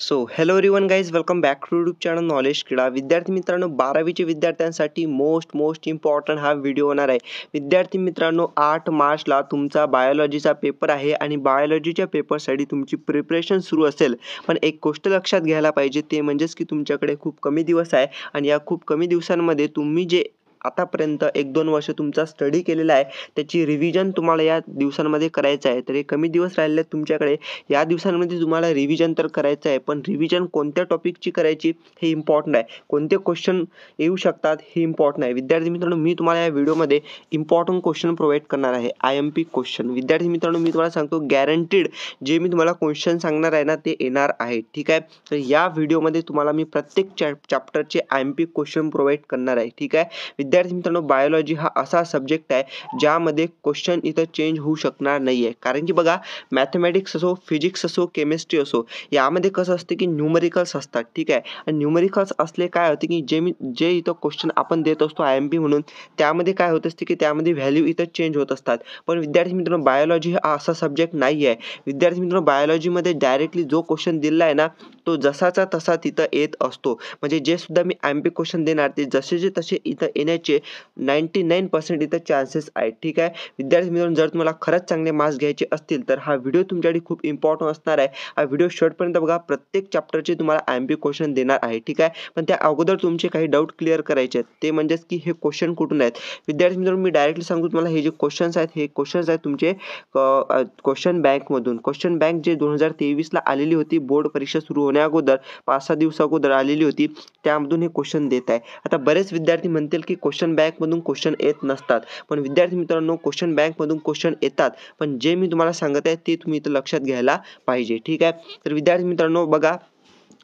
so hello everyone guys welcome back to YouTube channel knowledge Krida विद्यार्थी मित्रों बारावी के विद्यार्थ्या मोस्ट मोस्ट इम्पॉर्टंट हा वीडियो हो रहा है विद्यार्थी मित्रांनो आठ मार्चला बायोलॉजी का पेपर आहे आणि बायोलॉजीच्या पेपरसाठी तुमची प्रिपरेशन सुरू असेल एक गोष्ट लक्षा घे पाहिजे ते म्हणजेच की तुमच्याकडे कमी दिवस है और या खूप कमी दिवस तुम्हें जे आतापर्यंत एक दोन वर्ष तुमचा स्टडी केलेला आहे त्याची रिव्हिजन तुम्हाला या दिवसांमध्ये करायचं आहे तर कमी दिवस राहिले आहेत तुमच्याकडे या दिवसांमध्ये तुम्हाला रिव्हिजन तर करायचं आहे पण रिव्हिजन कोणत्या टॉपिकची करायची हे इम्पॉर्टंट आहे कोणते क्वेश्चन येऊ शकतात हे इम्पॉर्टंट आहे विद्यार्थी मित्रांनो मी तुम्हाला या व्हिडिओमध्ये इम्पॉर्टंट क्वेश्चन प्रोव्हाइड करणार आहे आय एम पी क्वेश्चन विद्यार्थी मित्रांनो मी तुम्हाला सांगतो गॅरंटीड जे मी तुम्हाला क्वेश्चन सांगणार आहे ना ते येणार आहे ठीक आहे तर या व्हिडिओमध्ये तुम्हाला मी प्रत्येक चॅप्टरचे I M P question provide करणार आहे ठीक आहे विद्यार्थी मित्रांनो बायोलॉजी हा असा सब्जेक्ट आहे ज्यामध्ये क्वेश्चन इथं चेंज होऊ शकणार नाही आहे कारण की बघा मॅथमॅटिक्स असो फिजिक्स असो केमिस्ट्री असो यामध्ये कसं असते की न्यूमेरिकल्स असतात ठीक आहे आणि न्यूमेरिकल्स असले काय होते की जे मी जे इथं क्वेश्चन आपण देत असतो आय एम पी म्हणून त्यामध्ये काय होत असते की त्यामध्ये व्हॅल्यू इथं चेंज होत असतात पण विद्यार्थी मित्रांनो बायोलॉजी हा असा सब्जेक्ट नाही आहे विद्यार्थी मित्रांनो बायोलॉजीमध्ये डायरेक्टली जो क्वेश्चन दिला आहे ना तो जसाचा तसा तिथं येत असतो म्हणजे जे सुद्धा मी एम पी क्वेश्चन देणार ते जसे जे तसे इथं येण्या घ्यायचे नाईन्टी नाईन पर्सेंट इथं चान्सेस आहेत ठीक आहे विद्यार्थी मित्रांनो जर तुम्हाला खरंच चांगले मार्क्स घ्यायचे असतील तर हा व्हिडिओ तुमच्यासाठी खूप इम्पॉर्टंट असणार आहे हा व्हिडिओ शॉर्टपर्यंत बघा प्रत्येक चॅप्टरचे तुम्हाला आय क्वेश्चन देणार आहे ठीक आहे पण त्या अगोदर तुमचे काही डाऊट क्लिअर करायचे आहेत ते म्हणजेच की हे क्वेश्चन कुठून आहेत विद्यार्थी मित्रांनो मी डायरेक्टली सांगू तुम्हाला हे जे क्वेश्चन्स आहेत हे क्वेश्चन्स आहेत तुमचे क्वेश्चन बँकमधून क्वेश्चन बँक जे दोन हजार तेवीसला आलेली होती बोर्ड परीक्षा सुरू होण्या अगोदर पाच सहा दिवस अगोदर आलेली होती त्यामधून हे क्वेश्चन देत आहे आता बरेच विद्यार्थी म्हणतील की क्वेश्चन बैंक मधुन क्वेश्चन येत नसतात पण विद्यार्थी मित्रांनो क्वेश्चन बँकमधून क्वेश्चन येतात पण जे मी तुम्हाला सांगत आहे ते तुम्ही इथं लक्षात ठीक है तर विद्यार्थी मित्रों बघा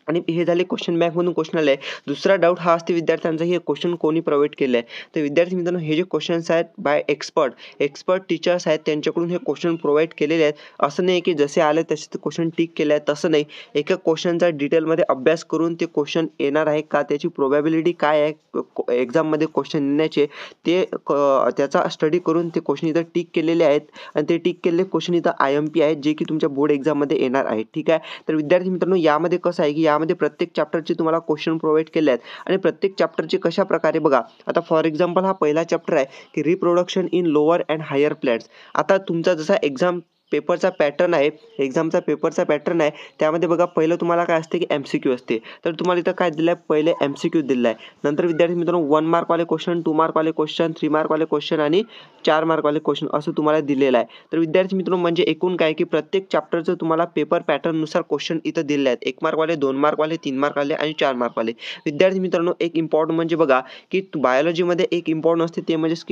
आणि हे झाले क्वेश्चन बँकमधून क्वेश्चन आले दुसरा डाऊट हा असते विद्यार्थ्यांचा हे क्वेश्चन कोणी प्रोव्हाइड केलं आहे तर विद्यार्थी मित्रांनो हे जे क्वेश्चन्स आहेत बाय एक्सपर्ट एक्सपर्ट टीचर्स आहेत त्यांच्याकडून हे क्वेश्चन प्रोव्हाइड केलेले आहेत असं नाही की जसे आले तसे ते क्वेश्चन टिक केले आहेत तसं नाही एका क्वेश्चनचा डिटेलमध्ये अभ्यास करून ते क्वेश्चन येणार आहे का त्याची प्रोबॅबिलिटी काय आहे एक्झाममध्ये क्वेश्चन येण्याचे ते त्याचा स्टडी करून ते क्वेश्चन इथं टिक केलेले आहेत आणि ते टिक केलेले क्वेश्चन इथं आय एम पी आहेत जे की तुमच्या बोर्ड एक्झाममध्ये येणार आहेत ठीक आहे तर विद्यार्थी मित्रांनो यामध्ये कसं आहे की या यामध्ये प्रत्येक चॅप्टरचे तुम्हाला क्वेश्चन प्रोव्हाइड केले आहेत आणि प्रत्येक चॅप्टरचे कशा प्रकारे बघा आता फॉर एक्झाम्पल हा पहिला चॅप्टर आहे की reproduction in lower and higher plants आता तुमचा जसा एक्झाम पेपर का पैटर्न है पेपरचा पॅटर्न आहे त्यामध्ये बघा पहिलं तुम्हाला काय असते की एम सी क्यू असते तर तुम्हाला इतना का दिलं आहे पहिले एम सी क्यू दिलं आहे नंतर विद्यार्थी मित्रांनो वन वाले क्वेश्चन टू मार्क मार्कवाले क्वेश्चन थ्री मार्क वाले क्वेश्चन आ चार मार्क वाले क्वेश्चन असं तुम्हारा दिलेलं है तो विद्यार्थी मित्रों म्हणजे एकूण काय की प्रत्येक चॅप्टरचं तुम्हाला पेपर पॅटर्ननुसार क्वेश्चन इतने दिलेले आहेत एक मार्कवाले दोन मार्कवाले तीन मार्कवाले आणि चार मार्क मार्कवाले विद्यार्थी मित्रों एक इम्पॉर्टंट म्हणजे बघा की में एक इम्पॉर्टंट असते ते म्हणजेच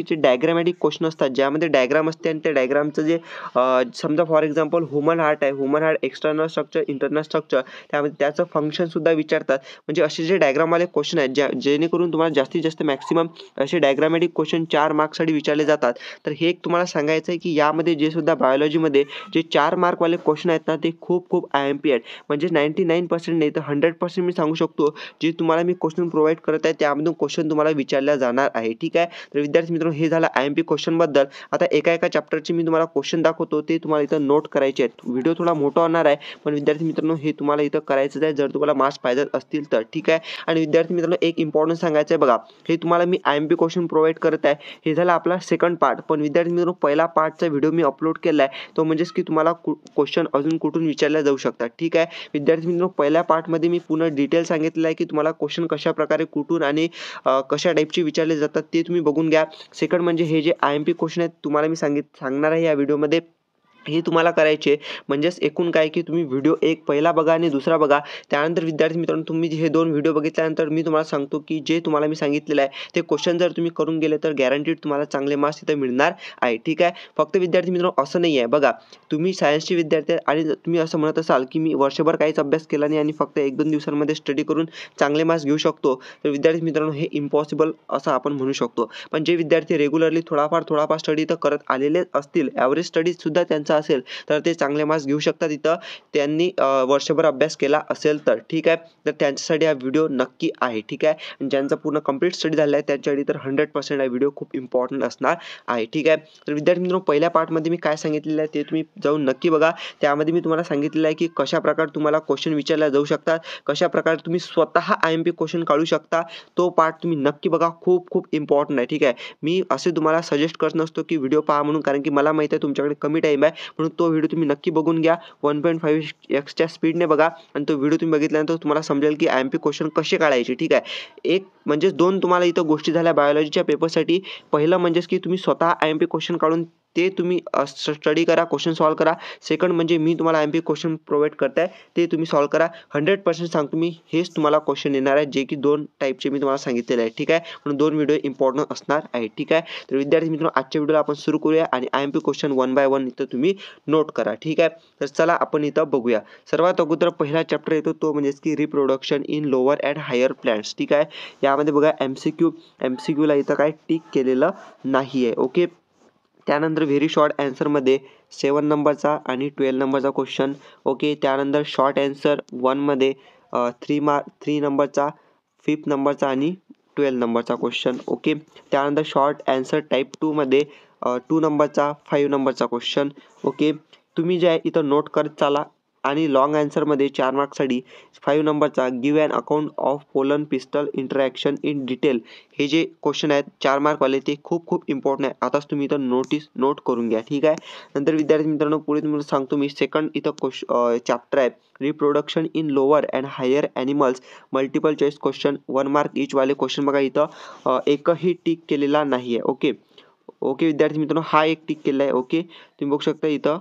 क्वेश्चन असतात ज्यामध्ये डायग्राम असते आणि त्या डायग्रामचं जे अं, समजा फॉर एक्झाम्पल ह्युमन हार्ट है human heart external structure internal structure function त्याचं फंक्शनसुद्धा विचारतात म्हणजे असे जे डायग्रामवाले क्वेश्चन है ज्या जेणेकरून तुम्हाला जास्तीत जास्त मैक्सिमम असे डायग्रामॅटिक क्वेश्चन चार मार्क्स विचार जातात तर हे एक तुम्हाला सांगायचं आहे की यामध्ये जे सुद्धा बायोलॉजीमध्ये जे चार मार्क वाले क्वेश्चन आहेत ना ते खूप खूप एम पी आहेत म्हणजे नाईन्टी नाईन पर्सेंट नाही तर हंड्रेड पर्सेंट मैं सांगू शकतो जे तुम्हाला मी क्वेश्चन प्रोवाइड करते हैं त्यामधून क्वेश्चन तुम्हाला विचारला जाणार है ठीक आहे तर विद्यार्थी मित्रांनो हे एम पी बदल आता एका चैप्टर चॅप्टरचे मी तुम्हाला क्वेश्चन दाखवतो ते तुम्हाला तुम्हाला इथं नोट करायचे आहेत थोडा मोठा होणार है पण विद्यार्थी मित्रांनो हे तुम्हाला इथं जर तुम्हारा मार्क्स पाहिजे असतील तर ठीक है आणि विद्यार्थी मित्रों एक इम्पॉर्टंट सांगायचं आहे बघा हे तुम्हाला एम पी क्वेश्चन प्रोवाइड करत आहे हे झाला आपला सेकंड पार्ट पण विद्यार्थी मित्रांनो पहिला पार्टचा व्हिडिओ मी अपलोड के तो म्हणजेच कि तुम्हाला क्वेश्चन अजून कुठून विचार जाऊ सकता ठीक है विद्यार्थी मित्रांनो पार्ट पार्टमध्ये मी पुन्हा डिटेल संगित है कि तुम्हारा क्वेश्चन कशा प्रकार कुछ कशा टाइप विचारले विचार ते तुम्हें बगुन घया सेकंड म्हणजे जे आय एम पी क्वेश्चन है तुम्हाला मी सांगित सांगणार आहे या हे तुम्हाला करायचे म्हणजेच एकूण काय की तुम्ही व्हिडिओ एक पहिला बघा आणि दुसरा बघा त्यानंतर विद्यार्थी मित्रांनो तुम्ही हे दोन व्हिडिओ बघितल्यानंतर मी तुम्हाला सांगतो की जे तुम्हाला मी सांगितलेलं आहे ते क्वेश्चन जर तुम्ही करून गेले तर गॅरंटीड तुम्हाला चांगले मार्क्स तिथे मिळणार आहे ठीक आहे फक्त विद्यार्थी मित्रांनो असं नाही आहे बघा तुम्ही सायन्सचे विद्यार्थी आणि तुम्ही असं म्हणत असाल की मी वर्षभर काहीच अभ्यास केला नाही आणि फक्त एक दोन दिवसांमध्ये स्टडी करून चांगले मार्क्स घेऊ शकतो तर विद्यार्थी मित्रांनो हे इम्पॉसिबल असं आपण म्हणू शकतो पण जे विद्यार्थी रेग्युलरली थोडाफार थोडाफार स्टडी तर करत आलेले असतील ॲव्हरेज स्टडीजसुद्धा त्यांचा घ्यायचा असेल तर ते चांगले मार्क्स घेऊ शकतात तिथं त्यांनी वर्षभर अभ्यास केला असेल तर ठीक आहे तर त्यांच्यासाठी हा व्हिडिओ नक्की आहे ठीक आहे ज्यांचा पूर्ण कम्प्लीट स्टडी झाला आहे त्यांच्यासाठी तर हंड्रेड पर्सेंट हा व्हिडिओ खूप इम्पॉर्टंट असणार आहे ठीक आहे तर विद्यार्थी मित्रांनो पहिल्या पार्टमध्ये मी काय सांगितलेलं आहे ते तुम्ही जाऊन नक्की बघा त्यामध्ये मी तुम्हाला सांगितलेलं आहे की कशा प्रकार तुम्हाला क्वेश्चन विचारला जाऊ शकतात कशा प्रकारे तुम्ही स्वतः आय एम पी क्वेश्चन काढू शकता तो पार्ट तुम्ही नक्की बघा खूप खूप इम्पॉर्टंट आहे ठीक आहे मी असे तुम्हाला सजेस्ट करत नसतो की व्हिडिओ पहा म्हणून कारण की मला माहिती आहे तुमच्याकडे कमी टाईम आहे तो व्हिडिओ तुम्ही नक्की बगुन गया वन पॉईंट फाईव्ह एक्सच्या स्पीडने बघा आणि तो वीडियो तुम्ही बघितल्यानंतर तो तुम्हाला समजेल की आई एम पी क्वेश्चन कैसे काढायचे ठीक है एक म्हणजेच दोन तुम्हाला इथं गोष्टी झाल्या बायोलॉजीच्या पेपरसाठी पहिलं म्हणजेच की तुम्ही स्वतः आई एम पी क्वेश्चन का ते तुम्ही स्टडी करा क्वेश्चन सॉल्व करा सेकंड म्हणजे मी तुम्हाला एम पी क्वेश्चन प्रोव्हाइड करताय ते तुम्ही सॉल्व करा हंड्रेड पर्सेंट सांगतो मी हेच तुम्हाला क्वेश्चन येणार आहे जे की दोन टाईपचे मी तुम्हाला सांगितलेले आहे ठीक आहे म्हणून दोन व्हिडिओ इम्पॉर्टंट असणार आहे ठीक आहे तर विद्यार्थी मित्रांनो आजच्या व्हिडिओला आपण सुरू करूया आणि I M P question one by one इथं तुम्ही नोट करा ठीक आहे तर चला आपण इथं बघूया सर्वात अगोदर पहिला चॅप्टर येतो तो म्हणजेच की reproduction in lower and higher plants ठीक आहे यामध्ये बघा M C Q M C क्यूला इथं काय टिक केलेलं नाही आहे ओके त्यानंतर व्हेरी शॉर्ट ॲन्सरमध्ये सेवन नंबरचा आणि ट्वेल्व नंबरचा क्वेश्चन ओके त्यानंतर शॉर्ट ॲन्सर वनमध्ये थ्री मार्क थ्री नंबरचा फिफ्थ नंबरचा आणि ट्वेल्व नंबरचा क्वेश्चन ओके त्यानंतर शॉर्ट ॲन्सर टाईप टूमध्ये टू नंबरचा फाईव्ह नंबरचा क्वेश्चन ओके तुम्ही जे आहे इथं नोट करत चाला आणि लाँग ॲन्सरमध्ये चार मार्क्ससाठी फाईव्ह नंबरचा give an account of pollen pistil interaction in detail हे जे क्वेश्चन आहेत चार मार्कवाले ते खूप खूप इम्पॉर्टंट आहे आताच तुम्ही इथं नोटीस नोट करून घ्या ठीक आहे नंतर विद्यार्थी मित्रांनो पुढे तुम्हाला सांगतो मी सेकंड इथं क्वेश चॅप्टर आहे reproduction in lower and higher animals multiple choice question one mark इचवाले क्वेश्चन बघा इथं एकही टिक केलेला नाही आहे ओके ओके विद्यार्थी मित्रांनो हा एक टिक केला आहे ओके तुम्ही बघू शकता इथं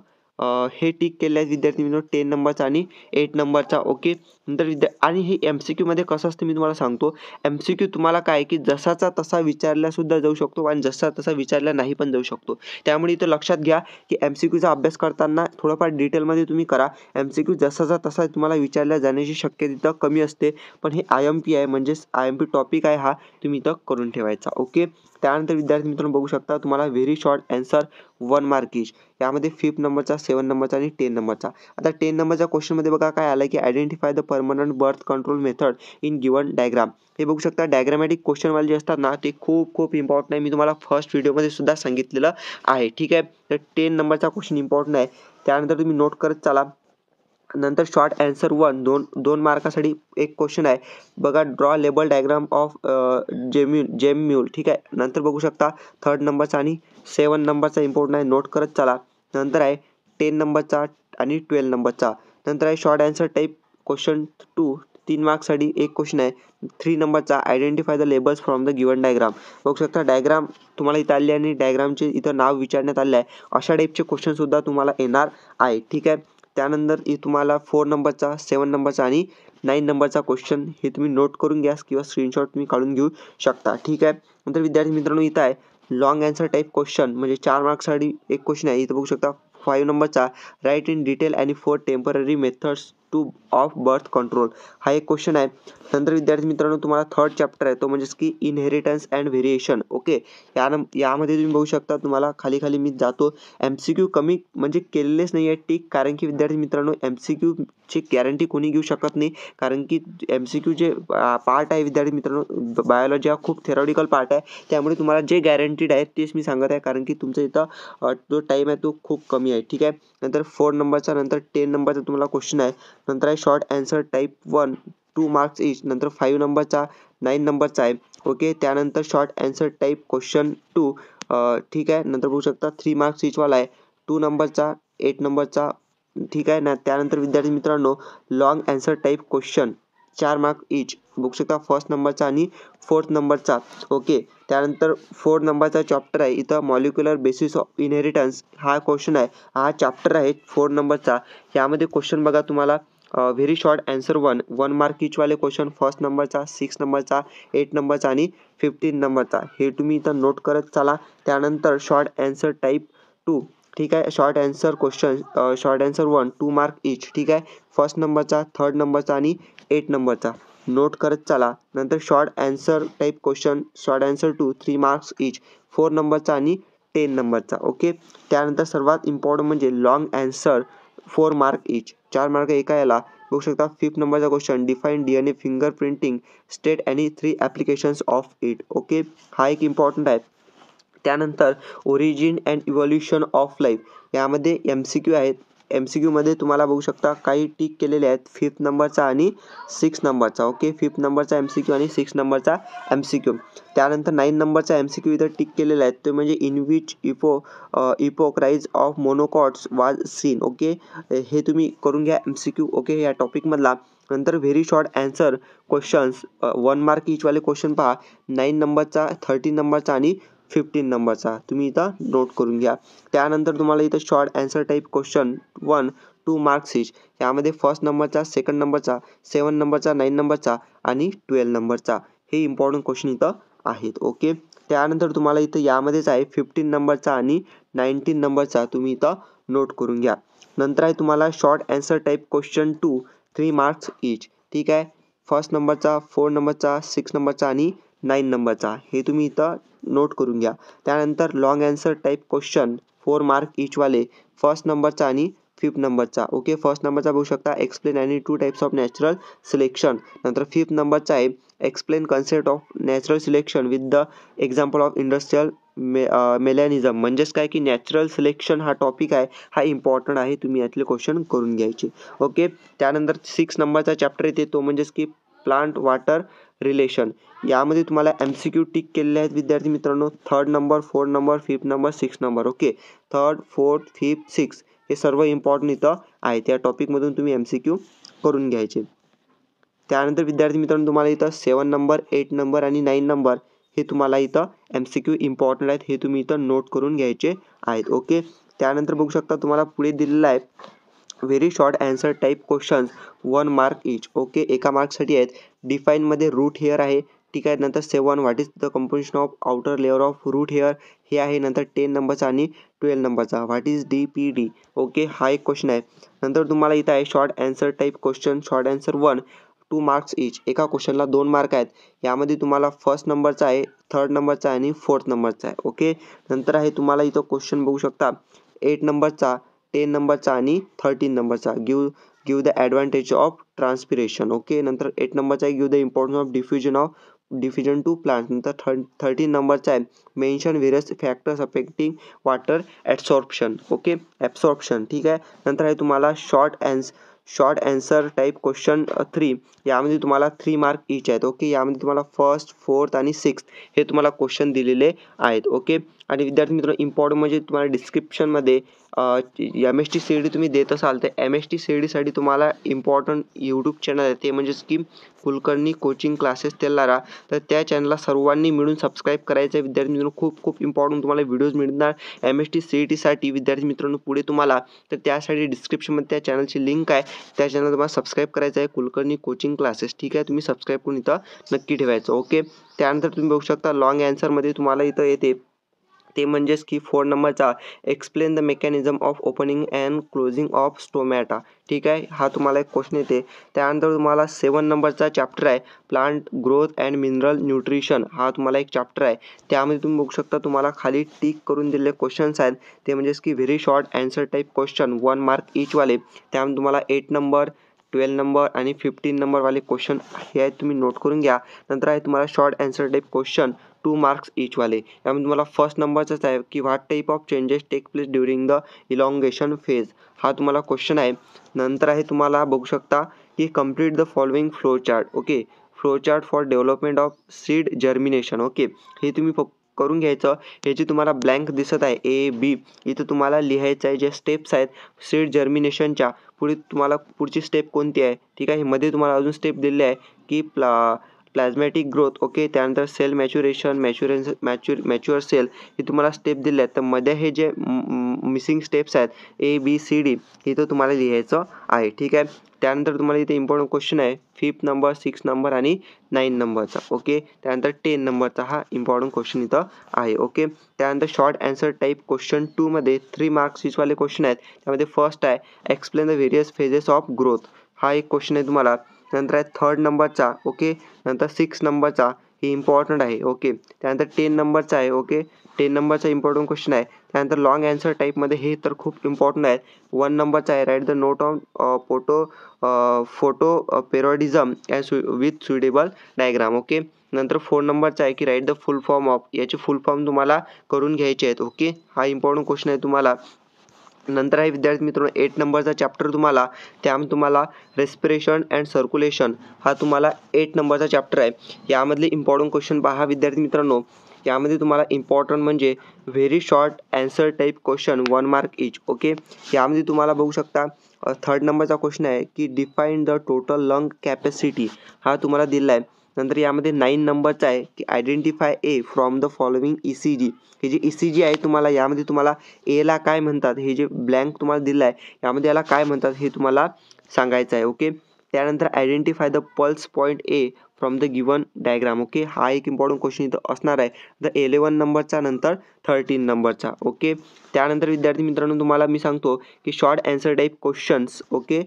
हे टिक केल्यास विद्यार्थी मित्रांनो टेन नंबरचा आणि एट नंबरचा ओके नंतर विद्या आणि हे एम सी क्यूमध्ये कसं असतं मी तुम्हाला सांगतो एम सी क्यू तुम्हाला काय की जसाचा तसा विचारल्यासुद्धा जाऊ शकतो आणि जसा तसा विचारला नाही पण जाऊ शकतो त्यामुळे इथं लक्षात घ्या की एम सी क्यूचा अभ्यास करताना थोडंफार डिटेलमध्ये तुम्ही करा एम सी क्यू जसाचा तसा तुम्हाला विचारल्या जाण्याची शक्यता इथं कमी असते पण हे आय एम पी आहे म्हणजेच आय एम पी टॉपिक आहे हा तुम्ही इथं करून ठेवायचा ओके त्यानंतर विद्यार्थी मित्रों बघू शकता तुम्हारा very short answer one mark is यामध्ये फिफ्थ का सेवन नंबर आणि टेन नंबरचा आता टेन नंबर का क्वेश्चन बघा काय आलं कि identify the permanent birth control method in given diagram हे बघू शकता डायग्रामॅटिक क्वेश्चनवाले जे असतात ना ते खूप खूप इम्पॉर्टंट आहे मी तुम्हाला फर्स्ट व्हिडिओमध्ये सुद्धा सांगितलेलं आहे ठीक है तर टेन का क्वेश्चन इम्पॉर्टंट आहे त्यानंतर तुम्हें नोट करत चाला नंतर शॉर्ट ॲन्सर वन दोन दोन मार्कासाठी एक क्वेश्चन आहे बघा ड्रॉ लेबल डायग्राम ऑफ जेम्यू जेम्यूल ठीक आहे नंतर बघू शकता थर्ड नंबरचा आणि सेवन नंबरचा इम्पॉर्टंट आहे नोट करत चला नंतर आहे टेन नंबरचा आणि ट्वेल्व नंबरचा नंतर आहे short answer type question two तीन मार्क्ससाठी एक क्वेश्चन आहे थ्री नंबरचा identify the labels from the given diagram बघू शकता डायग्राम तुम्हाला इथं आले आणि डायग्रामचे इथं नाव विचारण्यात आले आहे अशा टाईपचे क्वेश्चनसुद्धा तुम्हाला येणार आहे ठीक आहे त्यानंतर इ तुम्हाला फोर नंबरचा सेवन नंबरचा आणि नाईन नंबरचा क्वेश्चन हे तुम्ही नोट करून घ्यास किंवा स्क्रीनशॉट तुम्ही काढून घेऊ शकता ठीक आहे नंतर विद्यार्थी मित्रांनो इथं आहे लॉंग अँसर टाईप क्वेश्चन म्हणजे चार मार्क्ससाठी एक क्वेश्चन आहे इथं बघू शकता फाईव्ह नंबरचा राईट इन डिटेल आणि four temporary methods two of birth control हा एक क्वेश्चन है नंतर विद्यार्थी मित्रों तुम्हारा थर्ड चैप्टर है तो की इनहेरिटन्स एंड वेरिएशन ओके यान यामध्ये शकता तुम्हारा खाली खाली मी जो एम सी क्यू कमी के लिए नाही आहे टिक कारण की विद्यार्थी मित्रों एम सी क्यू ची गैरंटी को शकत कारण की एम सी क्यू जे पार्ट है विद्यार्थी मित्रों बायोलॉजी हा खूब थेरॉडिकल पार्ट है त्यामुळे तुम्हारा जे गैरंटीड है तेज मैं संगत है कारण की तुम इतना जो टाइम है तो खूब कमी है ठीक है नर फोर नंबर नंतर टेन नंबर तुम्हारा क्वेश्चन है नंतर है short answer type one two marks each नंतर नंबर का नाइन नंबर है ओके त्यानंतर short answer type question two ठीक है नंतर बघू शकता थ्री मार्क्स इचवाला है टू नंबर का एट का ठीक आहे ना त्यानंतर विद्यार्थी मित्रांनो लाँग ॲन्सर टाईप क्वेश्चन चार मार्क इच बघू शकता फर्स्ट नंबरचा आणि फोर्थ नंबरचा ओके त्यानंतर फोर्थ नंबरचा चॅप्टर आहे इथं मॉलिक्युलर बेसिस ऑफ इनहेरिटन्स हा क्वेश्चन आहे हा चॅप्टर आहे फोर्थ नंबरचा यामध्ये क्वेश्चन बघा तुम्हाला very short answer one one mark वाले क्वेश्चन फर्स्ट नंबरचा सिक्स नंबरचा एट नंबरचा आणि फिफ्टीन नंबरचा हे तुम्ही इथं नोट करत चाला त्यानंतर शॉर्ट अँसर टाईप टू ठीक आहे short answer question short answer one two mark each ठीक आहे फर्स्ट नंबरचा थर्ड नंबरचा आणि एट नंबरचा नोट करत चला नंतर short answer type question short answer two three marks each four नंबरचा आणि टेन नंबरचा ओके त्यानंतर सर्वात इम्पॉर्टंट म्हणजे long answer four mark each चार मार्क एका याला बघू शकता फिफ्थ नंबरचा question define D N A finger printing state आणि three applications of it okay हा एक इम्पॉर्टंट आहे त्यानंतर origin and evolution of life यामध्ये एम सी क्यू आहेत एम सी क्यूमध्ये तुम्हाला बघू शकता काही टिक केलेले आहेत फिफ्थ नंबरचा आणि सिक्स नंबरचा ओके फिफ्थ नंबरचा एम सी क्यू आणि सिक्स नंबरचा एम सी क्यू त्यानंतर नाईन नंबरचा एम सी क्यू इथं टिक केलेला आहे तो म्हणजे इन विच इपो इपोक्राईज of monocots was seen okay हे तुम्ही करून घ्या एम सी क्यू ओके या टॉपिकमधला नंतर very short answer questions one mark इचवाले क्वेश्चन पहा नाईन नंबरचा थर्टीन नंबरचा आणि फिफ्टीन नंबरचा तुम्हें इतना नोट करून घ्या त्यानंतर तुम्हाला short answer type question one two marks each यामध्ये फर्स्ट नंबरचा सेकंड नंबरचा सेवन नंबरचा नाईन नंबरचा आ ट्वेल्व नंबरचा हे इम्पॉर्टंट क्वेश्चन इतना ओके त्यानंतर तुम्हाला इथं यामध्येच आहे फिफ्टीन नंबरचा आणि नंबर नंबरचा तुम्ही इथं नोट करूँ घया नर है तुम्हारा short answer type question two three marks each ठीक है फर्स्ट नंबरचा फोर नंबरचा सिक्स नंबरचा आणि नंबर नंबरचा हे तुम्ही इथं नोट करून घ्या त्यानंतर long answer question four mark इचवाले फर्स्ट नंबरचा आणि फिफ्थ नंबरचा ओके फर्स्ट नंबरचा बघू शकता एक्सप्लेन आणि two types of natural selection नंतर फिफ्थ नंबरचा आहे explain concept of natural selection with the example of industrial मे मेलॅनिझम म्हणजेच काय की सिलेक्शन हा टॉपिक है हा इम्पॉर्टंट है तुम्हें यातले क्वेश्चन करून घ्यायचे ओके त्यानंतर सिक्स नंबरचा चॅप्टर येते तो म्हणजेच की प्लांट वाटर रिलेशन यामध्ये तुम्हारा एम सी क्यू टिक के आहेत विद्यार्थी मित्रांनो third number fourth number fifth number six number okay third fourth fifth six ये सर्व इम्पॉर्टंट इत आहेत या टॉपिकमधून तुम्हें एम सी क्यू करून घ्यायचे विद्यार्थी मित्रों तुम्हारा इथं सेवन नंबर एट नंबर आणि नाईन नंबर ये तुम्हारा इत एम सी क्यू इम्पॉर्टंट आहेत हे तुम्ही नोट करून घ्यायचे आहेत ओके त्यानंतर बघू शकता तुम्हारा पुढे दिल्ला है very short answer type question one mark each okay एका मार्कसाठी आहेत डिफाईनमध्ये रूट हेअर है ठीक है नंतर seven what is the composition of outer layer of root hair हे आहे नंतर टेन नंबर आणि ट्वेल्व नंबरचा what is D P D okay हा एक क्वेश्चन है नंतर तुम्हारा इथं है short answer type question short answer one two marks each एका क्वेश्चनला दोन मार्क है यामध्ये तुम्हाला फर्स्ट नंबर आहे थर्ड नंबरचा आहे आणि फोर्थ नंबरचा आहे ओके नंतर है तुम्हारा इतना क्वेश्चन बघू शकता एट नंबरचा टेन नंबर आणि थर्टीन नंबरचा give give the advantage of transpiration okay नंतर एट नंबर चाहिए give the importance of diffusion of diffusion to plant नंतर थर् थर्टीन नंबरचा आहे mention various factors affecting water adsorption okay absorption ठीक आहे नंतर आहे तुम्हाला शॉर्ट अँस short answer type question three यामध्ये तुम्हाला थ्री मार्क इच आहेत ओके यामध्ये तुम्हाला फर्स्ट फोर्थ आणि सिक्स्थ हे तुम्हाला क्वेश्चन दिलेले आहेत ओके आणि विद्यार्थी मित्र इम्पॉर्टंट म्हणजे तुम्हाला डिस्क्रिप्शनमध्ये M S T C D तुम्हें देत असाल तो एम एस टी सी डीसाठी तुम्हारा इम्पॉर्टंट यूट्यूब चैनल है ते म्हणजेच की कुलकर्णी कोचिंग क्लासेस तेलारा तर त्या चॅनलला सर्वांनी मिळून सबस्क्राईब करायचं विद्यार्थी मित्रों खूब खूब इम्पॉर्टंट तुम्हाला वीडियोज मिलना M S T C T टीसाठी विद्यार्थी मित्रों तुम्हारा तो डिस्क्रिप्शन में चैनल की लिंक है तो चैनल तुम्हाला सब्सक्राइब कराए आहे कुलकर्णी कोचिंग क्लासेस ठीक है तुम्हें सब्सक्राइब करून इथं नक्की ओके त्यानंतर तुम्ही बघू शकता लाँग ॲन्सरमध्ये तुम्हाला इथं येते ते म्हणजेच की फोर नंबरचा explain the mechanism of opening and closing of stomata ठीक आहे हा तुम्हाला एक क्वेश्चन येते त्यानंतर तुम्हाला सेवन नंबरचा चॅप्टर आहे plant growth and mineral nutrition हा तुम्हाला एक चॅप्टर आहे त्यामध्ये तुम्ही बघू शकता तुम्हाला खाली टिक करून दिलेले क्वेश्चन्स आहेत ते म्हणजेच की very short answer type question one mark ईचवाले त्यामध्ये तुम्हाला एट नंबर ट्वेल्व नंबर आणि फिफ्टीन नंबरवाले क्वेश्चन हे आहेत तुम्ही नोट करून घ्या नंतर आहे तुम्हाला short answer type question two marks ईचवाले यामध्ये तुम्हाला फर्स्ट नंबरचाच आहे की what type of changes take place during the elongation phase हा तुम्हाला क्वेश्चन आहे नंतर आहे तुम्हाला बघू शकता की complete the following flow chart okay flow chart for development of seed germination okay हे तुम्ही फक्त करून घ्यायचं हे जे तुम्हाला ब्लँक दिसत आहे ए बी इथं तुम्हाला लिहायचं आहे जे स्टेप्स आहेत सीड जर्मिनेशनच्या पुढे तुम्हाला पुढची स्टेप कोणती आहे ठीक आहे मध्ये तुम्हाला अजून स्टेप दिलेली आहे की प्ला प्लॅझमॅटिक ग्रोथ ओके त्यानंतर सेल मॅच्युरेशन मॅच्युरेन्स मॅच्युर मॅच्युअर सेल हे तुम्हाला स्टेप दिले आहेत तर मध्ये हे जे मिसिंग स्टेप्स आहेत ए बी सी डी इथं तुम्हाला लिहायचं आहे ठीक आहे त्यानंतर तुम्हाला इथे इम्पॉर्टंट क्वेश्चन आहे फिफ्थ नंबर सिक्स नंबर आणि नाईन नंबरचा ओके त्यानंतर टेन नंबरचा हा इम्पॉर्टंट क्वेश्चन इथं आहे ओके त्यानंतर शॉर्ट अँसर टाईप क्वेश्चन टूमध्ये थ्री मार्क्स वाले क्वेश्चन आहेत त्यामध्ये फर्स्ट आहे explain the various phases of growth हा एक क्वेश्चन आहे तुम्हाला नंतर आहे थर्ड नंबरचा ओके नंतर सिक्स नंबरचा ही इम्पॉर्टंट आहे ओके त्यानंतर टेन नंबरचा आहे ओके टेन नंबरचा इम्पॉर्टंट क्वेश्चन आहे त्यानंतर लाँग ॲन्सर टाईपमध्ये हे तर खूप इम्पॉर्टंट आहे वन नंबरचा आहे write the note on photo photoperiodism and सु विथ सुटेबल डायग्राम ओके नंतर फोर नंबरचा आहे की write the full form of याचे फुल फॉर्म तुम्हाला करून घ्यायचे आहेत ओके हा इम्पॉर्टंट क्वेश्चन आहे तुम्हाला नंतर आहे विद्यार्थी मित्रांनो एट नंबरचा चॅप्टर तुम्हाला त्यामध्ये तुम्हाला रेस्पिरेशन अँड सर्क्युलेशन हा तुम्हाला एट नंबरचा चॅप्टर आहे यामधले इम्पॉर्टंट क्वेश्चन पहा विद्यार्थी मित्रांनो यामध्ये तुम्हाला इम्पॉर्टंट म्हणजे very short answer type question one mark each okay यामध्ये तुम्हाला बघू शकता थर्ड नंबरचा क्वेश्चन आहे की define the total lung capacity हा तुम्हाला दिला आहे नंतर ये नाइन नंबर आहे की identify A from the following E C G हे G E e C G है तुम्हारा यामध्ये तुम्हारा एला काय म्हणतात हे जे ब्लैंक तुम्हारा दिल है यामध्ये याला काय म्हणतात हे तुम्हाला सांगायचं आहे ओके त्यानंतर identify the pulse point A from the given diagram okay हा एक इम्पॉर्टंट क्वेश्चन इथं असणार आहे द एलेवन नंबरचा नंतर थर्टीन नंबरचा ओके विद्यार्थी मित्रों तुम्हारा मैं सांगतो कि short answer type questions okay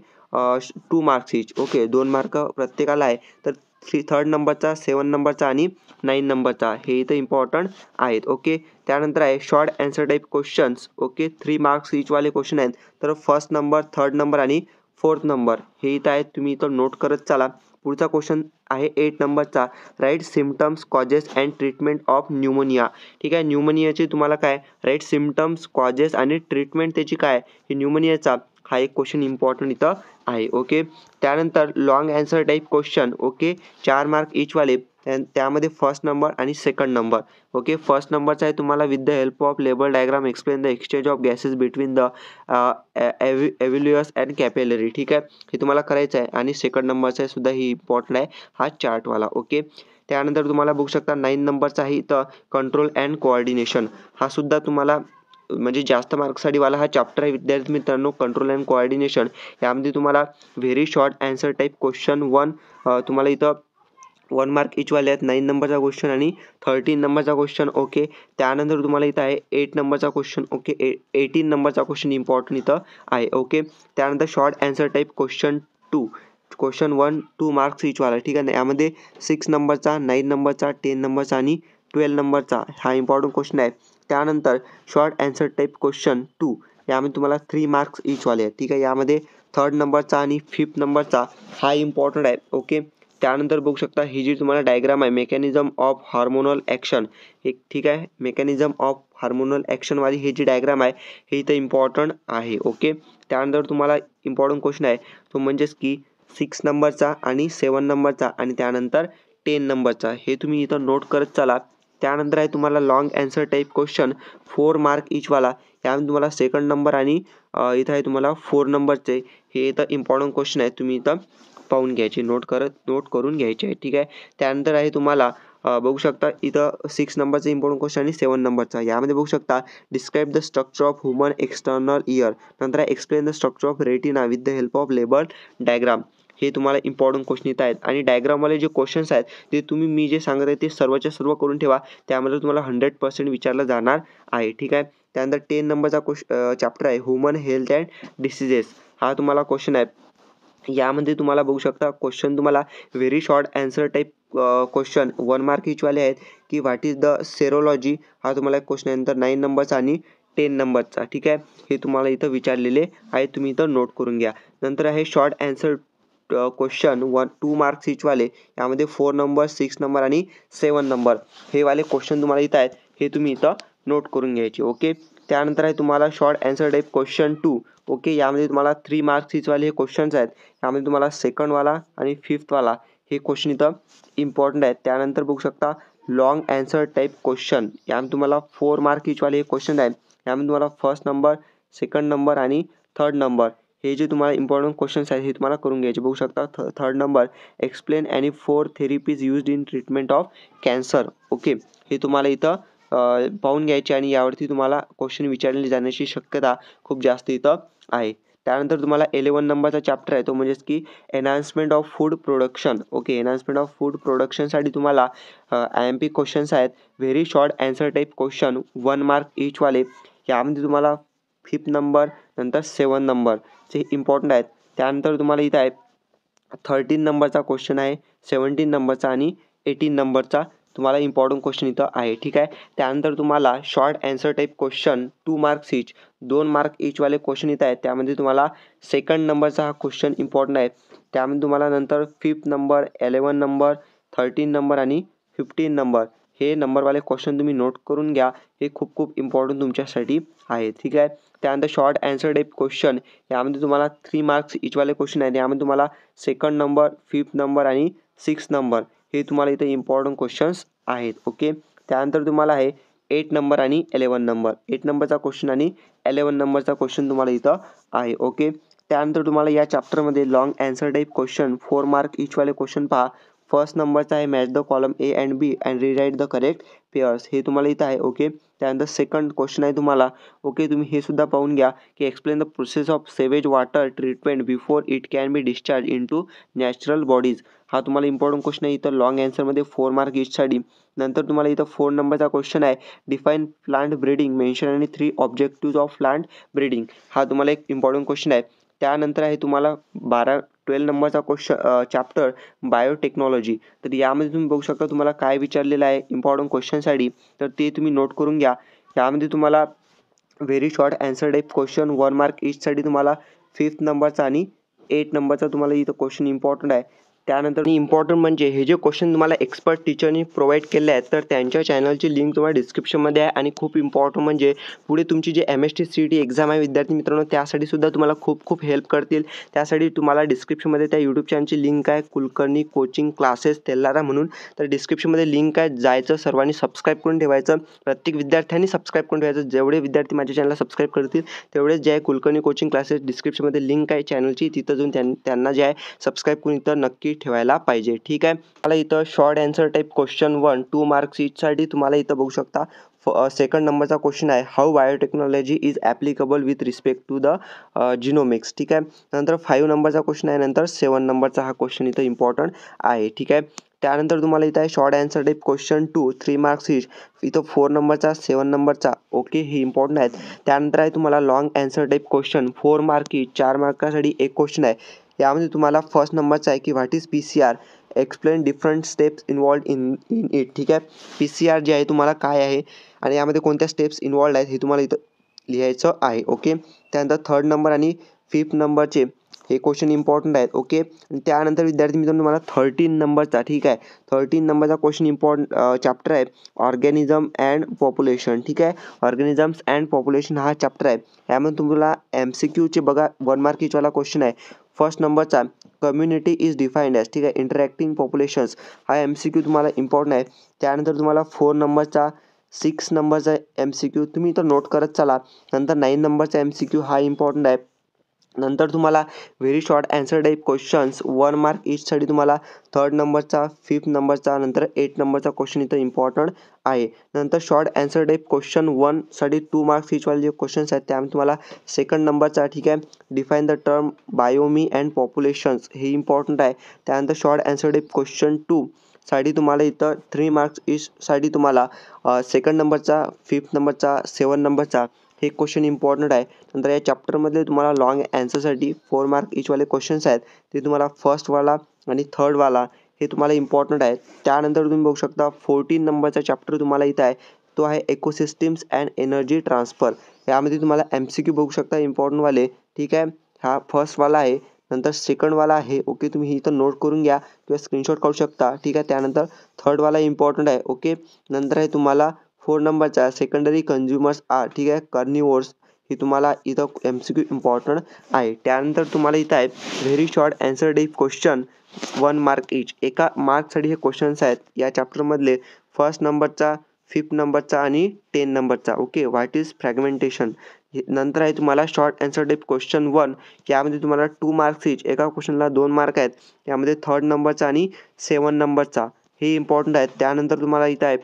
two marks each okay दोन मार्क प्रत्येका है तो थ्री थर्ड नंबरचा सेवन नंबरचा आणि नाईन नंबरचा हे इथं इम्पॉर्टंट आहेत ओके त्यानंतर आहे short answer type questions okay three marks इचवाले क्वेश्चन आहेत तर फर्स्ट नंबर थर्ड नंबर आणि फोर्थ नंबर हे इथं आहेत तुम्ही इथं नोट करत चाला पुढचा क्वेश्चन आहे एट नंबरचा write symptoms causes and treatment of pneumonia ठीक आहे न्यूमोनियाचे तुम्हाला काय राईट सिम्टम्स कॉजेस आणि ट्रीटमेंट त्याची काय हे न्यूमोनियाचा हा एक क्वेश्चन इम्पॉर्टंट इथं है ओके त्यानंतर long answer type question okay चार मार्क इचवाले त्या फर्स्ट नंबर आणि second number okay first number चाहिए तुम्हारा with the help of labelled diagram explain the exchange of gases between the एव्हि एव्हिल्युअस अँड ठीक है हे तुम्हाला करायचं आहे सेकंड नंबरचा आहे सुद्धा ही इम्पॉर्टंट है हा चार्टवाला ओके तुम्हारा तुम्हाला बघू शकता नाईन नंबरचा आहे इथं कंट्रोल एंड कोऑर्डिनेशन हा सुद्धा तुम्हाला म्हणजे जास्त मार्क्ससाठी वाला हा चॅप्टर आहे विद्यार्थी मित्रांनो कंट्रोल अँड कोऑर्डिनेशन यामध्ये तुम्हाला very short answer type question one तुम्हाला इथं वन मार्क इचवाले आहेत नाईन नंबरचा क्वेश्चन आणि थर्टीन नंबरचा क्वेश्चन ओके त्यानंतर तुम्हाला इथं आहे एट नंबरचा क्वेश्चन ओके ए एटीन नंबरचा क्वेश्चन इम्पॉर्टंट इथं आहे ओके त्यानंतर short answer type question two question one two marks इचवाला ठीक आहे ना यामध्ये सिक्स नंबरचा नाईन नंबरचा टेन नंबरचा आणि ट्वेल्व नंबरचा हा इम्पॉर्टंट क्वेश्चन आहे त्यानंतर short answer type question two यामध्ये तुम्हाला थ्री मार्क्स ईचवाले आहेत ठीक आहे यामध्ये थर्ड नंबरचा आणि फिफ्थ नंबरचा हा इम्पॉर्टंट आहे ओके त्यानंतर बघू शकता ही जी तुम्हाला डायग्राम आहे मेकॅनिझम ऑफ हार्मोनल ॲक्शन एक ठीक आहे मेकॅनिझम ऑफ हार्मोनल ॲक्शनवाली ही जी डायग्राम आहे हे इथं इम्पॉर्टंट आहे ओके त्यानंतर तुम्हाला इम्पॉर्टंट क्वेश्चन आहे तो म्हणजेच की सिक्स नंबरचा आणि सेवन नंबरचा आणि त्यानंतर टेन नंबरचा हे तुम्ही इथं नोट करत चला त्यानंतर आहे तुम्हाला long answer type question four mark इचवाला यामध्ये तुम्हाला सेकंड नंबर आणि इथं आहे तुम्हाला फोर नंबरचे हे इथं इम्पॉर्टंट क्वेश्चन आहे तुम्ही इथं पाहून घ्यायचे नोट करत नोट करून घ्यायचे आहे ठीक आहे त्यानंतर आहे तुम्हाला बघू शकता इथं सिक्स नंबरचं इम्पॉर्टंट क्वेश्चन आणि सेवन नंबरचा यामध्ये बघू शकता describe the structure of human external ear नंतर explain the structure of retina with the help of labelled diagram हे तुम्हाला इम्पॉर्टंट क्वेश्चन येत आहेत आणि डायग्रामवाले जे क्वेश्चन्स आहेत ते तुम्ही मी जे सांगत आहे ते सर्वच्या सर्व करून ठेवा त्यामध्ये तुम्हाला हंड्रेड पर्सेंट विचारलं जाणार आहे ठीक आहे त्यानंतर टेन नंबरचा क्वेश चॅप्टर आहे ह्युमन हेल्थ अँड डिसिजेस हा तुम्हाला क्वेश्चन आहे यामध्ये तुम्हाला बघू शकता क्वेश्चन तुम्हाला very short answer type question one mark हिचवाले आहेत की व्हॉट इज द सेरोलॉजी हा तुम्हाला एक क्वेश्चन आहे नंतर नाईन नंबरचा आणि टेन नंबरचा ठीक आहे हे तुम्हाला इथं विचारलेले आहे तुम्ही इथं नोट करून घ्या नंतर आहे short answer question one two marks इचवाले यामध्ये फोर नंबर सिक्स नंबर आणि सेवन नंबर हे वाले क्वेश्चन तुम्हाला इथं आहेत हे तुम्ही इथं नोट करून घ्यायचे ओके त्यानंतर आहे तुम्हाला short answer type question two okay यामध्ये तुम्हाला थ्री मार्क्स इचवाले हे क्वेश्चन्स आहेत यामध्ये तुम्हाला सेकंडवाला आणि फिफ्थवाला हे क्वेश्चन इथं इम्पॉर्टंट आहेत त्यानंतर बघू शकता लॉंग ॲन्सर टाईप क्वेश्चन यामध्ये तुम्हाला फोर मार्क इचवाले हे क्वेश्चन आहेत यामध्ये तुम्हाला फर्स्ट नंबर सेकंड नंबर आणि थर्ड नंबर हे जे तुम्हाला इम्पॉर्टंट क्वेश्चन्स आहेत हे तुम्हाला करून घ्यायचे बघू शकता थ थर्ड नंबर एक्सप्लेन आणि four therapies used in treatment of cancer okay हे तुम्हाला इथं पाहून घ्यायचे आणि यावरती तुम्हाला क्वेश्चन विचारले जाण्याची शक्यता खूप जास्त इथं आहे त्यानंतर तुम्हाला एलेवन नंबरचा चॅप्टर आहे तो म्हणजेच की enhancement of food production okay enhancement of फूड प्रोडक्शनसाठी तुम्हाला आय एम पी क्वेश्चन्स आहेत very short answer type question one mark इचवाले यामध्ये तुम्हाला फिफ्थ नंबर नंतर सेवन नंबर हे इम्पॉर्टंट आहेत त्यानंतर तुम्हाला इथं आहे थर्टीन नंबरचा क्वेश्चन आहे सेवन्टीन नंबरचा आणि एटीन नंबरचा तुम्हाला इम्पॉर्टंट क्वेश्चन इथं आहे ठीक आहे त्यानंतर तुम्हाला short answer type question two marks each दोन मार्क इचवाले क्वेश्चन इथं आहेत त्यामध्ये तुम्हाला सेकंड नंबरचा हा क्वेश्चन इम्पॉर्टंट आहे त्यामध्ये तुम्हाला नंतर fifth number eleven number thirteen number आणि फिफ्टीन नंबर हे नंबरवाले क्वेश्चन तुम्ही नोट करून घ्या हे खूप खूप इम्पॉर्टंट तुमच्यासाठी आहे ठीक आहे त्यानंतर शॉर्ट अँसर टाईप क्वेश्चन यामध्ये तुम्हाला थ्री मार्क्स इचवाले क्वेश्चन आहेत यामध्ये तुम्हाला सेकंड नंबर फिफ्थ नंबर आणि सिक्स नंबर हे तुम्हाला इथे इम्पॉर्टंट क्वेश्चन्स आहेत ओके त्यानंतर तुम्हाला आहे एट नंबर आणि एलेवन नंबर एट नंबरचा क्वेश्चन आणि एलेवन नंबरचा क्वेश्चन तुम्हाला इथं आहे ओके त्यानंतर तुम्हाला या चॅप्टरमध्ये long answer type question four mark इचवाले क्वेश्चन पहा फर्स्ट नंबर है match the column A and B rewrite the correct pairs ये तुम्हारा इतना है ओके सेकंड क्वेश्चन है तुम्हारा ओके तुम्हें हे सुधा पाहून गया कि explain the process of sewage water treatment before it can be discharge into natural bodies हा तुम्हारा इम्पॉर्टंट क्वेश्चन है इतना लॉन्ग एन्सर मे फोर मार्क साड़ी नंतर तुम्हारा इतना फोर का क्वेश्चन है define plant breeding mention and three objective of plant breeding हा तुम्हारा एक इम्पॉर्टंट क्वेश्चन है क्या है तुम्हारा बारह ट्वेल्व नंबरचा क्वेश्चन चॅप्टर बायोटेक्नॉलॉजी तर यामध्ये तुम्ही बघू शकता तुम्हाला काय विचारलेलं आहे इम्पॉर्टंट क्वेश्चनसाठी तर ते तुम्ही नोट करून घ्या यामध्ये तुम्हाला very short answer type question one mark इचसाठी तुम्हाला फिफ्थ नंबरचा आणि एट नंबरचा तुम्हाला इथं क्वेश्चन इम्पॉर्टंट आहे त्यानंतर इम्पॉर्टंट मजे हे जे क्वेश्चन तुम्हाला एक्सपर्ट टीचर ने प्रोवाइड आहेत तर त्यांच्या चॅनलची लिंक डिस्क्रिप्शन में है और खूब इम्पॉर्टंट म्हणजे पूरे तुम्हें G M S T C T exam है विद्यार्थी मित्रांनो त्यासाठी सुद्धा तुम्हाला खूप खूप हेल्प करते तुम्हारा डिस्क्रिप्शन में यूट्यूब चैनल की लिंक है कुलकर्णी कोचिंग क्लासेस तेलारा म्हणून डिस्क्रिप्शन में लिंक है जाए सर्वांनी सबस्क्राईब करून ठेवायचं प्रत्येक विद्यार्थ्यांनी सब्सक्राइब करून जेवे विद्यार्थी माझ्या चैनल सब्सक्राइब करतील तेवढेच जे आहे कुलकर्णी कोचिंग क्लासेस डिस्क्रिप्शन में लिंक है चैनल की जाऊन जो जे है सब्सक्राइब करून इथं नक्की ठेवायला पाहिजे ठीक आहे मला इथं short answer type question one two marks इचसाठी तुम्हाला इथं बघू शकता सेकंड नंबरचा क्वेश्चन आहे how biotechnology is applicable with respect to the genomics ठीक आहे नंतर फाईव्ह नंबरचा क्वेश्चन आहे नंतर सेवन नंबरचा हा क्वेश्चन इथं इम्पॉर्टंट आहे ठीक आहे त्यानंतर तुम्हाला इथं आहे short answer type question two three marks each इथं फोर नंबरचा सेवन नंबरचा ओके हे इम्पॉर्टंट आहेत त्यानंतर आहे तुम्हाला long answer type question four mark each चार मार्कासाठी एक क्वेश्चन आहे यामध्ये तुम्हाला फर्स्ट नंबरचा आहे की what is P C R explain different steps involve in in it ठीक आहे पी सी आर जे आहे तुम्हाला काय आहे आणि यामध्ये कोणत्या स्टेप्स इन्वॉल्ड आहेत हे तुम्हाला इथं लिहायचं आहे ओके त्यानंतर थर्ड नंबर आणि फिफ्थ नंबरचे हे क्वेश्चन इम्पॉर्टंट आहेत ओके त्यानंतर विद्यार्थी मित्रांनो तुम्हाला थर्टीन नंबरचा ठीक आहे थर्टीन नंबरचा क्वेश्चन इम्पॉर्टंट चॅप्टर आहे ऑर्गॅनिझम अँड पॉप्युलेशन ठीक आहे ऑर्गॅनिझम्स अँड पॉप्युलेशन हा चॅप्टर आहे यामध्ये तुम्हाला एम सी क्यूचे बघा वन मार्क इचवाला क्वेश्चन आहे फर्स्ट नंबरचा कम्युनिटी इज डिफाईंड एज ठीक आहे इंटरॅक्टिंग पॉप्युलेशन्स हा एम सी क्यू तुम्हाला इम्पॉर्टंट आहे त्यानंतर तुम्हाला फोर नंबरचा सिक्स नंबरचा एम सी क्यू तुम्ही इथं नोट करत चला नंतर नाईन नंबरचा एम सी क्यू हा इम्पॉर्टंट आहे नंतर तुम्हाला very short answer type questions one mark ईचसाठी तुम्हाला थर्ड नंबरचा फिफ्थ नंबरचा नंतर एट नंबरचा क्वेश्चन इथं इम्पॉर्टंट आहे नंतर शॉर्ट ॲन्सर टाईप क्वेश्चन वनसाठी टू मार्क्स ईचवाले जे क्वेश्चन्स आहेत त्यामध्ये तुम्हाला सेकंड नंबरचा ठीक आहे define the term biome and populations हे इम्पॉर्टंट आहे त्यानंतर short answer type question two साठी तुम्हाला इथं थ्री मार्क्स ईचसाठी तुम्हाला सेकंड नंबरचा फिफ्थ नंबरचा सेवन नंबरचा एक क्वेश्चन इम्पॉर्टंट आहे नंतर या चॅप्टरमध्ये तुम्हाला लॉंग ॲन्सरसाठी फोर मार्क इचवाले क्वेश्चन्स आहेत ते तुम्हाला फर्स्टवाला थर्डवाला तुम्हारा इम्पॉर्टंट है त्यानंतर तुम्ही बघू शकता फोर्टीन नंबरचा चैप्टर तुम्हारा इथं है तो है इकोसिस्टम्स एंड एनर्जी ट्रांसफर यामध्ये तुम्हारा एम सी क्यू बघू शकता इम्पॉर्टंटवाले ठीक है हा फर्स्टवाला आहे नंतर सेकंडवाला आहे ओके तुम्ही इतना तर नोट करून घ्या किंवा स्क्रीनशॉट करू शकता ठीक है कनतर थर्डवाला इम्पॉर्टंट है ओके नंतर आहे तुम्हाला फोर नंबर आहे सेकंडरी कंज्यूमर्स आर ठीक है कर्निवर्स ही तुम्हाला इथं एम सी क्यू इम्पॉर्टंट आहे त्यानंतर तुम्हाला इथं आहे व्हेरी शॉर्ट अँसर डे क्वेश्चन वन मार्क इच एका मार्कसाठी हे क्वेश्चन्स आहेत या चॅप्टरमधले फर्स्ट नंबरचा फिफ्थ नंबरचा आणि टेन नंबरचा ओके व्हॉट इज फ्रॅगमेंटेशन नंतर आहे तुम्हाला शॉर्ट अँसर डेप क्वेश्चन वन यामध्ये तुम्हाला टू मार्क्स इच एका क्वेश्चनला दोन मार्क आहेत यामध्ये थर्ड नंबरचा आणि सेवन नंबरचा हे इम्पॉर्टंट आहेत त्यानंतर तुम्हाला इथं आहे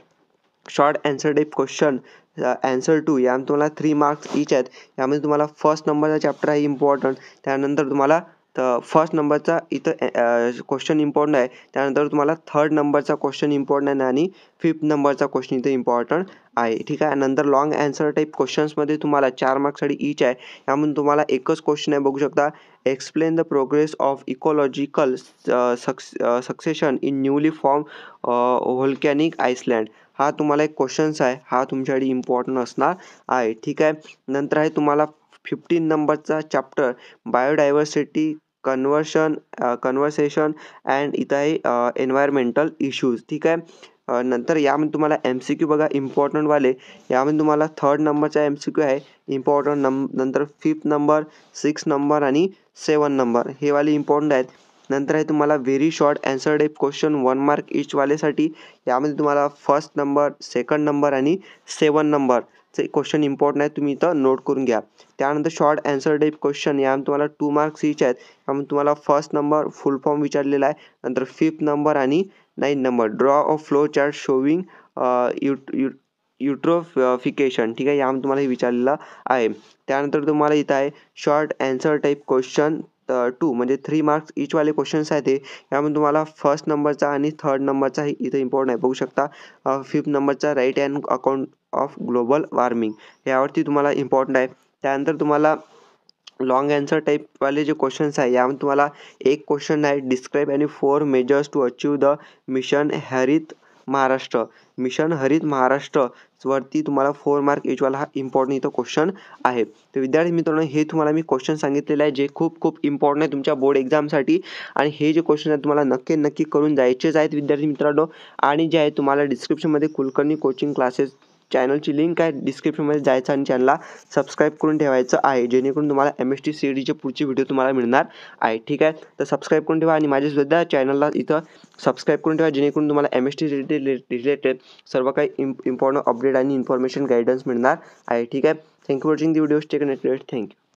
short answer type question answer two या तुम्हाला थ्री मार्क्स ईच आहेत यामध्ये तुम्हाला फर्स्ट नंबरचा चॅप्टर आहे इम्पॉर्टंट त्यानंतर तुम्हाला तर फर्स्ट नंबरचा इथं क्वेश्चन इम्पॉर्टंट आहे त्यानंतर तुम्हाला थर्ड नंबरचा क्वेश्चन इम्पॉर्टंट आहे आणि फिफ्थ नंबरचा क्वेश्चन इथं इम्पॉर्टंट आहे ठीक आहे नंतर लॉंग अँसर टाईप क्वेश्चन्समध्ये तुम्हाला चार मार्क्ससाठी ईच आहे यामधून तुम्हाला एकच क्वेश्चन आहे बघू शकता explain the progress of ecological सक्स succession in newly form volcanic island हा तुम्हारा एक क्वेश्चन है हा तुमच्यासाठी इम्पॉर्टंट असणार आहे ठीक है नंतर है तुम्हारा फिफ्टीन नंबरचा chapter biodiversity conversion conversation and इथं आहे एन्व्हायरमेंटल अं, इश्यूज ठीक है अं, नंतर यामध्ये तुम्हारा एम सी क्यू बघा वाले यामध्ये तुम्हारा थर्ड नंबर नंबरचा एम सी क्यू है इम्पॉर्टंट नंबर नंतर फिफ्थ नंबर सिक्स नंबर आ सेवन नंबर हे वाले इम्पॉर्टंट है नंतर है तुम्हारा very short answer type question one mark इचवालेसाठी यामध्ये तुम्हाला फर्स्ट नंबर सेकंड नंबर आणि सेवन से क्वेश्चन इम्पॉर्टंट है तुम्हें इतना नोट करून घयानर शॉर्ट एन्सर टाइप क्वेश्चन यामध्ये तुम्हारा टू मार्क्स इच है त्यामुळे तुम्हाला फर्स्ट नंबर फुल फॉर्म विचार आहे नर फिफ्थ नंबर आणि number draw a flow chart showing यू यू युट्रोफिकेशन ठीक है यामध्ये तुम्हारा विचार है आहे तुम्हारा तुम्हाला है short answer type question two मजे थ्री मार्क्स ईच वाले क्वेश्चन्स है थे यामध्ये तुम्हारा फर्स्ट नंबर आणि थर्ड नंबर ही इतने इम्पॉर्टंट है बघू शकता फिफ्थ नंबरचा write and account of global warming यावरती तुम्हाला है आहे तुम्हारा लॉन्ग एन्सर टाइप वाले जे क्वेश्चन्स है यामध्ये तुम्हारा एक क्वेश्चन है डिस्क्राइब आणि four measures to achieve the mission Harit Maharashtra mission Harit Maharashtra वरती तुम्हाला फोर मार्क वाला हा इम्पॉर्टंट इथं क्वेश्चन आहे तर विद्यार्थी मित्रांनो हे तुम्हाला मी क्वेश्चन सांगितलेलं आहे जे खूप खूप इम्पॉर्टंट आहे तुमच्या बोर्ड एक्झामसाठी आणि हे जे क्वेश्चन आहेत तुम्हाला नक्की नक्की करून जायचेच आहेत विद्यार्थी मित्रांनो आणि जे आहे तुम्हाला डिस्क्रिप्शनमध्ये कुलकर्णी कोचिंग क्लासेस चॅनलची लिंक आहे डिस्क्रिप्शनमध्ये जायचं आणि चॅनलला सबस्क्राईब करून ठेवायचं आहे जेणेकरून तुम्हाला एम एस टी सी डीचे पुढचे व्हिडिओ तुम्हाला मिळणार आहे ठीक आहे तर सबस्क्राईब करून ठेवा आणि माझ्यासुद्धा चॅनलला इथं सबस्क्राईब करून ठेवा जेणेकरून तुम्हाला M S T related related सर्व काही इम इम्पॉर्टंट अपडेट आणि इन्फॉर्मेशन गायडन्स मिळणार आहे ठीक आहे thank you watching the video stay connected thank you